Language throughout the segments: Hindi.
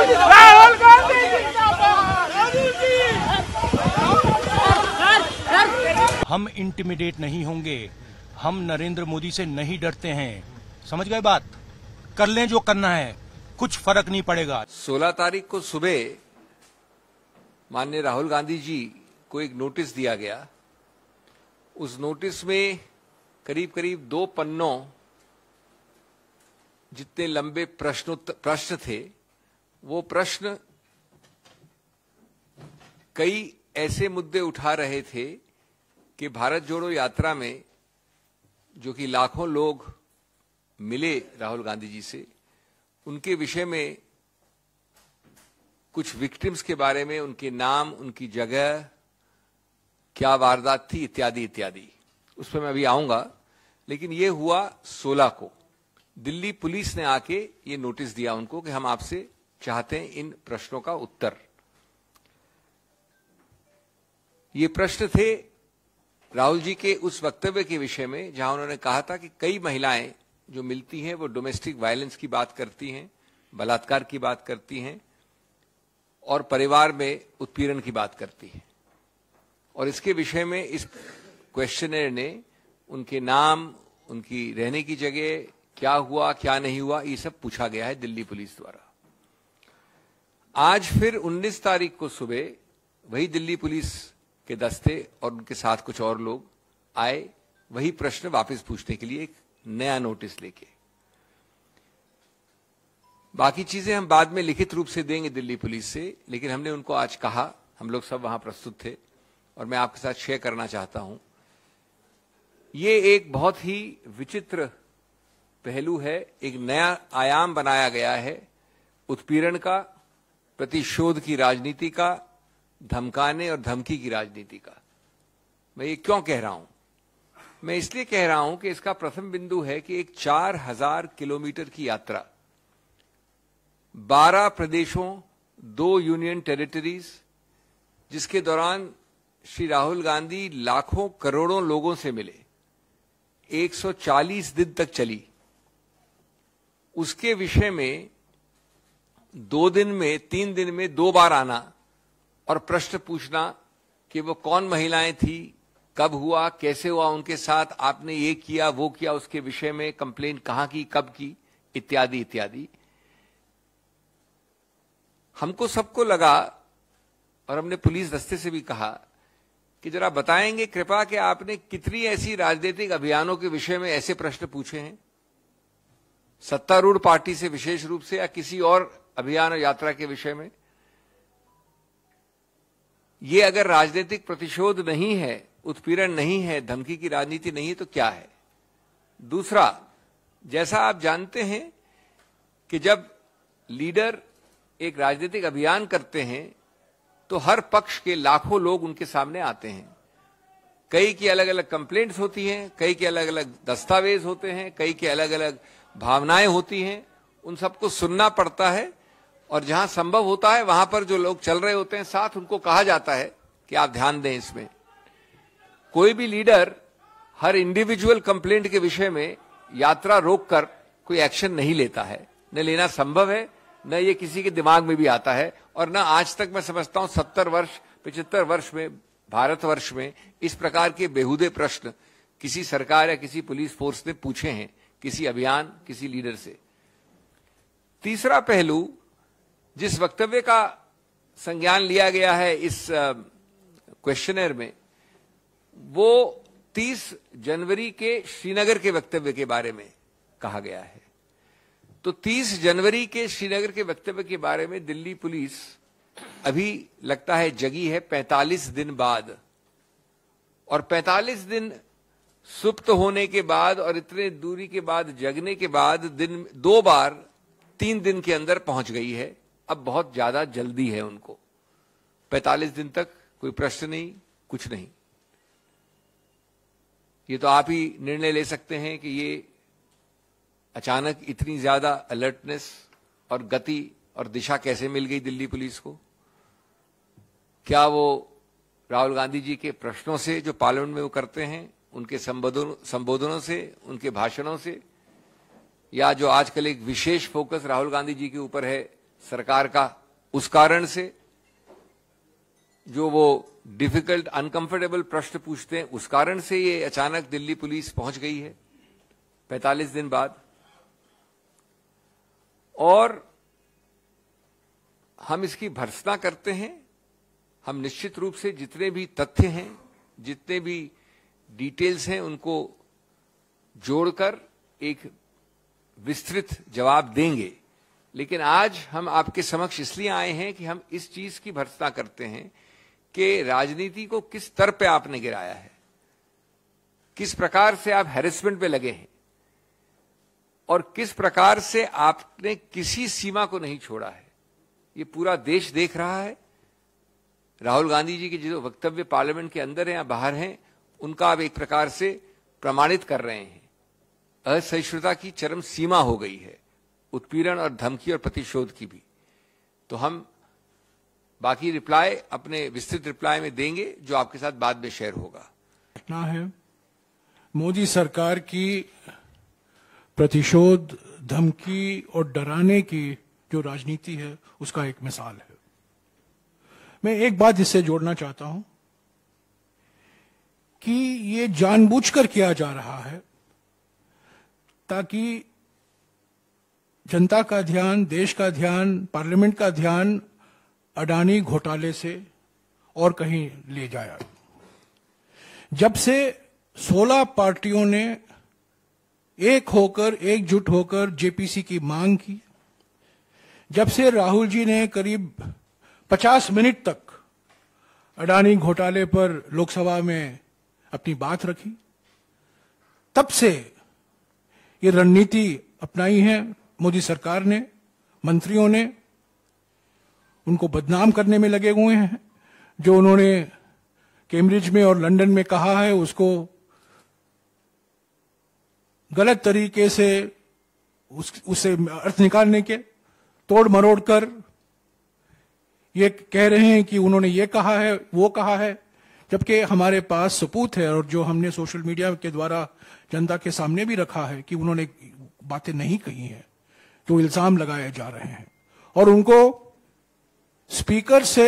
राहुल गांधी हम इंटिमिडेट नहीं होंगे हम नरेंद्र मोदी से नहीं डरते हैं समझ गए बात कर लें जो करना है कुछ फर्क नहीं पड़ेगा 16 तारीख को सुबह माननीय राहुल गांधी जी को एक नोटिस दिया गया उस नोटिस में करीब करीब दो पन्नों जितने लंबे प्रश्न प्रश्न थे वो प्रश्न कई ऐसे मुद्दे उठा रहे थे कि भारत जोड़ो यात्रा में जो कि लाखों लोग मिले राहुल गांधी जी से उनके विषय में कुछ विक्टिम्स के बारे में उनके नाम उनकी जगह क्या वारदात थी इत्यादि इत्यादि उस पर मैं अभी आऊंगा लेकिन ये हुआ सोलह को दिल्ली पुलिस ने आके ये नोटिस दिया उनको कि हम आपसे चाहते हैं इन प्रश्नों का उत्तर ये प्रश्न थे राहुल जी के उस वक्तव्य के विषय में जहां उन्होंने कहा था कि कई महिलाएं जो मिलती हैं वो डोमेस्टिक वायलेंस की बात करती हैं बलात्कार की बात करती हैं और परिवार में उत्पीड़न की बात करती हैं और इसके विषय में इस क्वेश्चनर ने उनके नाम उनकी रहने की जगह क्या हुआ क्या नहीं हुआ ये सब पूछा गया है दिल्ली पुलिस द्वारा आज फिर 19 तारीख को सुबह वही दिल्ली पुलिस के दस्ते और उनके साथ कुछ और लोग आए वही प्रश्न वापस पूछने के लिए एक नया नोटिस लेके बाकी चीजें हम बाद में लिखित रूप से देंगे दिल्ली पुलिस से लेकिन हमने उनको आज कहा हम लोग सब वहां प्रस्तुत थे और मैं आपके साथ शेयर करना चाहता हूं ये एक बहुत ही विचित्र पहलू है एक नया आयाम बनाया गया है उत्पीड़न का प्रतिशोध की राजनीति का धमकाने और धमकी की राजनीति का मैं ये क्यों कह रहा हूं मैं इसलिए कह रहा हूं कि इसका प्रथम बिंदु है कि एक चार हजार किलोमीटर की यात्रा बारह प्रदेशों दो यूनियन टेरिटरीज जिसके दौरान श्री राहुल गांधी लाखों करोड़ों लोगों से मिले 140 दिन तक चली उसके विषय में दो दिन में तीन दिन में दो बार आना और प्रश्न पूछना कि वो कौन महिलाएं थी कब हुआ कैसे हुआ उनके साथ आपने ये किया वो किया उसके विषय में कंप्लेन कहां की कब की इत्यादि इत्यादि हमको सबको लगा और हमने पुलिस दस्ते से भी कहा कि जरा बताएंगे कृपा कि आपने कितनी ऐसी राजनीतिक अभियानों के विषय में ऐसे प्रश्न पूछे हैं सत्तारूढ़ पार्टी से विशेष रूप से या किसी और अभियान और यात्रा के विषय में ये अगर राजनीतिक प्रतिशोध नहीं है उत्पीड़न नहीं है धमकी की राजनीति नहीं है तो क्या है दूसरा जैसा आप जानते हैं कि जब लीडर एक राजनीतिक अभियान करते हैं तो हर पक्ष के लाखों लोग उनके सामने आते हैं कई की अलग अलग कंप्लेंट्स होती हैं कई के अलग अलग दस्तावेज होते हैं कई के अलग अलग भावनाएं होती हैं उन सबको सुनना पड़ता है और जहां संभव होता है वहां पर जो लोग चल रहे होते हैं साथ उनको कहा जाता है कि आप ध्यान दें इसमें कोई भी लीडर हर इंडिविजुअल कंप्लेंट के विषय में यात्रा रोककर कोई एक्शन नहीं लेता है न लेना संभव है न ये किसी के दिमाग में भी आता है और न आज तक मैं समझता हूं सत्तर वर्ष पिचहत्तर वर्ष में भारतवर्ष में इस प्रकार के बेहुदे प्रश्न किसी सरकार या किसी पुलिस फोर्स ने पूछे हैं किसी अभियान किसी लीडर से तीसरा पहलू जिस वक्तव्य का संज्ञान लिया गया है इस क्वेश्चनर में वो 30 जनवरी के श्रीनगर के वक्तव्य के बारे में कहा गया है तो 30 जनवरी के श्रीनगर के वक्तव्य के बारे में दिल्ली पुलिस अभी लगता है जगी है 45 दिन बाद और 45 दिन सुप्त होने के बाद और इतने दूरी के बाद जगने के बाद दिन दो बार तीन दिन के अंदर पहुंच गई है अब बहुत ज्यादा जल्दी है उनको 45 दिन तक कोई प्रश्न नहीं कुछ नहीं ये तो आप ही निर्णय ले सकते हैं कि ये अचानक इतनी ज्यादा अलर्टनेस और गति और दिशा कैसे मिल गई दिल्ली पुलिस को क्या वो राहुल गांधी जी के प्रश्नों से जो पार्लियामेंट में वो करते हैं उनके संबोधन संबोधनों से उनके भाषणों से या जो आजकल एक विशेष फोकस राहुल गांधी जी के ऊपर है सरकार का उस कारण से जो वो डिफिकल्ट अनकंफर्टेबल प्रश्न पूछते हैं उस कारण से ये अचानक दिल्ली पुलिस पहुंच गई है 45 दिन बाद और हम इसकी भर्सना करते हैं हम निश्चित रूप से जितने भी तथ्य हैं जितने भी डिटेल्स हैं उनको जोड़कर एक विस्तृत जवाब देंगे लेकिन आज हम आपके समक्ष इसलिए आए हैं कि हम इस चीज की भर्सना करते हैं कि राजनीति को किस स्तर पे आपने गिराया है किस प्रकार से आप हेरेसमेंट पे लगे हैं और किस प्रकार से आपने किसी सीमा को नहीं छोड़ा है ये पूरा देश देख रहा है राहुल गांधी जी के जो वक्तव्य पार्लियामेंट के अंदर है या बाहर हैं उनका आप एक प्रकार से प्रमाणित कर रहे हैं असहिष्णुता की चरम सीमा हो गई है उत्पीड़न और धमकी और प्रतिशोध की भी तो हम बाकी रिप्लाई अपने विस्तृत रिप्लाई में देंगे जो आपके साथ बाद में शेयर होगा घटना है मोदी सरकार की प्रतिशोध धमकी और डराने की जो राजनीति है उसका एक मिसाल है मैं एक बात इससे जोड़ना चाहता हूं कि ये जानबूझकर किया जा रहा है ताकि जनता का ध्यान देश का ध्यान पार्लियामेंट का ध्यान अडानी घोटाले से और कहीं ले जाया जब से 16 पार्टियों ने एक होकर एकजुट होकर जेपीसी की मांग की जब से राहुल जी ने करीब 50 मिनट तक अडानी घोटाले पर लोकसभा में अपनी बात रखी तब से ये रणनीति अपनाई है मोदी सरकार ने मंत्रियों ने उनको बदनाम करने में लगे हुए हैं जो उन्होंने कैम्ब्रिज में और लंदन में कहा है उसको गलत तरीके से उस, उसे अर्थ निकालने के तोड़ मरोड़ कर ये कह रहे हैं कि उन्होंने ये कहा है वो कहा है जबकि हमारे पास सपूत है और जो हमने सोशल मीडिया के द्वारा जनता के सामने भी रखा है कि उन्होंने बातें नहीं कही हैं जो इल्जाम लगाए जा रहे हैं और उनको स्पीकर से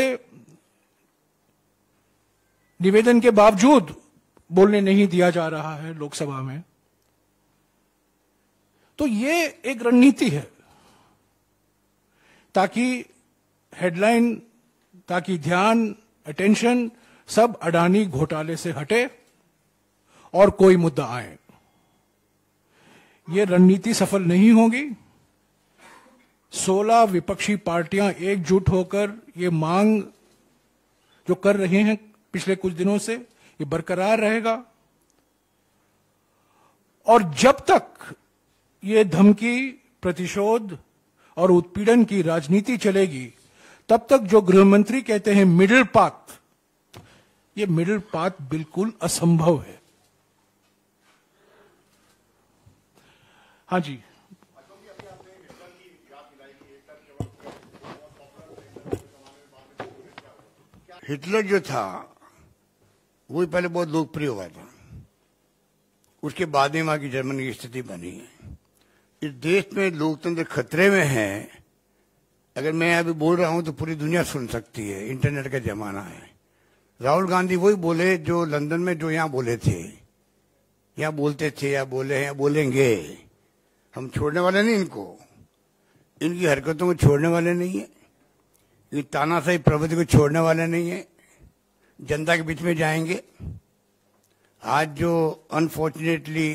निवेदन के बावजूद बोलने नहीं दिया जा रहा है लोकसभा में तो ये एक रणनीति है ताकि हेडलाइन ताकि ध्यान अटेंशन सब अडानी घोटाले से हटे और कोई मुद्दा आए ये रणनीति सफल नहीं होगी सोलह विपक्षी पार्टियां एकजुट होकर ये मांग जो कर रहे हैं पिछले कुछ दिनों से ये बरकरार रहेगा और जब तक ये धमकी प्रतिशोध और उत्पीड़न की राजनीति चलेगी तब तक जो गृहमंत्री कहते हैं मिडिल पाथ ये मिडिल पाथ बिल्कुल असंभव है हाँ जी हिटलर जो था वो भी पहले बहुत लोकप्रिय हुआ था उसके बाद में वहां की जर्मनी की स्थिति बनी है इस देश में लोकतंत्र खतरे में है अगर मैं अभी बोल रहा हूं तो पूरी दुनिया सुन सकती है इंटरनेट का जमाना है राहुल गांधी वही बोले जो लंदन में जो यहाँ बोले थे यहाँ बोलते थे या बोले हैं बोलेंगे हम छोड़ने वाले नहीं इनको इनकी हरकतों को छोड़ने वाले नहीं है ये तानाशाही प्रवृत्ति को छोड़ने वाले नहीं है जनता के बीच में जाएंगे आज जो unfortunately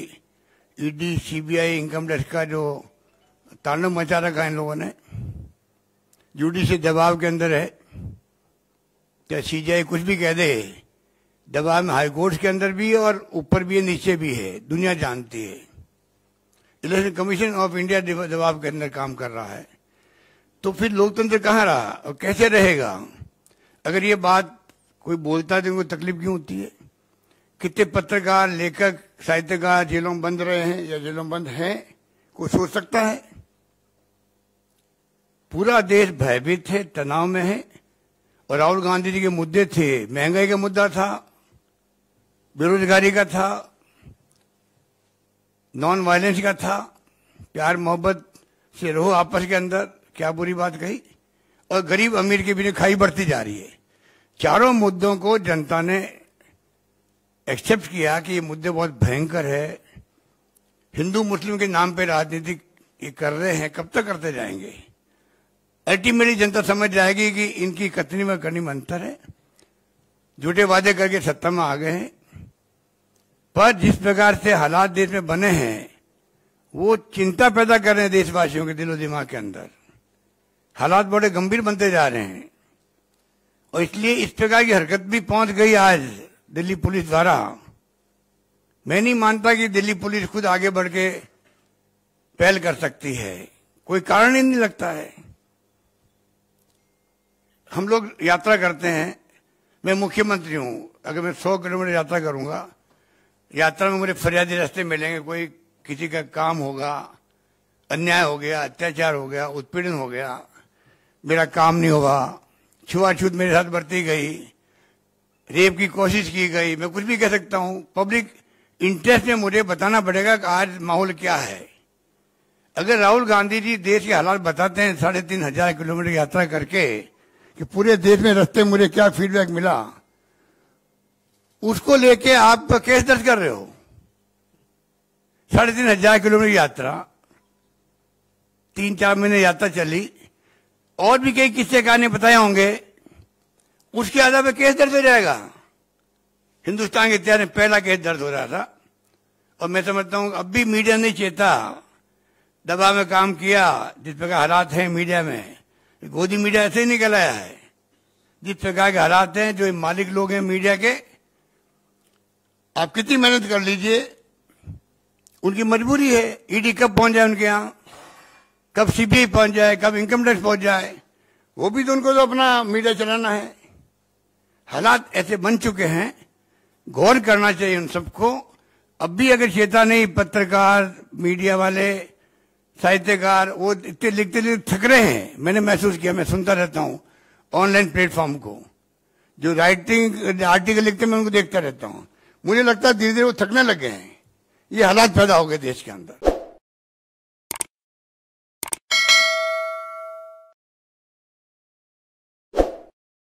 ED CBI income tax का जो तांडव मचा रखा है इन लोगों ने ड्यूटी से दबाव के अंदर है क्या सीजीआई कुछ भी कह दे दबाव में हाईकोर्ट के अंदर भी है और ऊपर भी है नीचे भी है दुनिया जानती है इलेक्शन कमीशन ऑफ इंडिया दबाव के अंदर काम कर रहा है तो फिर लोकतंत्र कहाँ रहा और कैसे रहेगा अगर ये बात कोई बोलता है तो उनको तकलीफ क्यों होती है कितने पत्रकार लेखक साहित्यकार जेलों में बंद रहे हैं या जेलों में बंद हैं कोई सोच सकता है पूरा देश भयभीत है तनाव में है और राहुल गांधी जी के मुद्दे थे महंगाई का मुद्दा था बेरोजगारी का था नॉन वायलेंस का था प्यार मोहब्बत से रहो आपस के अंदर क्या बुरी बात कही और गरीब अमीर के बीच खाई बढ़ती जा रही है चारों मुद्दों को जनता ने एक्सेप्ट किया कि ये मुद्दे बहुत भयंकर है हिंदू मुस्लिम के नाम पे राजनीति ये कर रहे हैं कब तक करते जाएंगे अल्टीमेटली जनता समझ जाएगी कि इनकी कतनी में कनी में अंतर है झूठे वादे करके सत्ता में आ गए हैं पर जिस प्रकार से हालात देश में बने हैं वो चिंता पैदा कर रहे हैं देशवासियों के दिलो दिमाग के अंदर हालात बड़े गंभीर बनते जा रहे हैं और इसलिए इस प्रकार की हरकत भी पहुंच गई आज दिल्ली पुलिस द्वारा मैं नहीं मानता कि दिल्ली पुलिस खुद आगे बढ़ के पहल कर सकती है कोई कारण ही नहीं लगता है हम लोग यात्रा करते हैं मैं मुख्यमंत्री हूं अगर मैं सौ किलोमीटर यात्रा करूंगा यात्रा में मुझे फरियादी रास्ते मिलेंगे कोई किसी का काम होगा अन्याय हो गया अत्याचार हो गया उत्पीड़न हो गया मेरा काम नहीं होगा छुआछूत मेरे साथ बरती गई रेप की कोशिश की गई मैं कुछ भी कह सकता हूं पब्लिक इंटरेस्ट में मुझे बताना पड़ेगा कि आज माहौल क्या है अगर राहुल गांधी जी देश के हालात बताते हैं साढ़े तीन हजार किलोमीटर यात्रा करके कि पूरे देश में रस्ते मुझे क्या फीडबैक मिला उसको लेके आप केस दर्ज कर रहे हो साढ़े तीन हजार किलोमीटर यात्रा तीन चार महीने यात्रा चली और भी कई किस्से कहानी बताए होंगे उसके आधार पर केस दर्ज हो जाएगा हिंदुस्तान के इतिहास में पहला केस दर्ज हो रहा था और मैं समझता हूं अब भी मीडिया नहीं चेता दबाव में काम किया जिस प्रकार हालात हैं मीडिया में गोदी मीडिया ऐसे ही निकल आया है जिस प्रकार के हालात हैं जो मालिक लोग हैं मीडिया के आप कितनी मेहनत कर लीजिए उनकी मजबूरी है ईडी कब पहुंच जाए उनके यहां कब सीबीआई पहुंच जाए कब इनकम टैक्स पहुंच जाए वो भी तो उनको तो अपना मीडिया चलाना है हालात ऐसे बन चुके हैं गौर करना चाहिए उन सबको अब भी अगर चेता नहीं पत्रकार मीडिया वाले साहित्यकार वो इतने लिखते लिखते थक रहे हैं मैंने महसूस किया मैं सुनता रहता हूँ ऑनलाइन प्लेटफॉर्म को जो राइटिंग आर्टिकल लिखते मैं उनको देखता रहता हूँ मुझे लगता है धीरे धीरे वो थकने लग गए हैं ये हालात पैदा हो गए देश के अंदर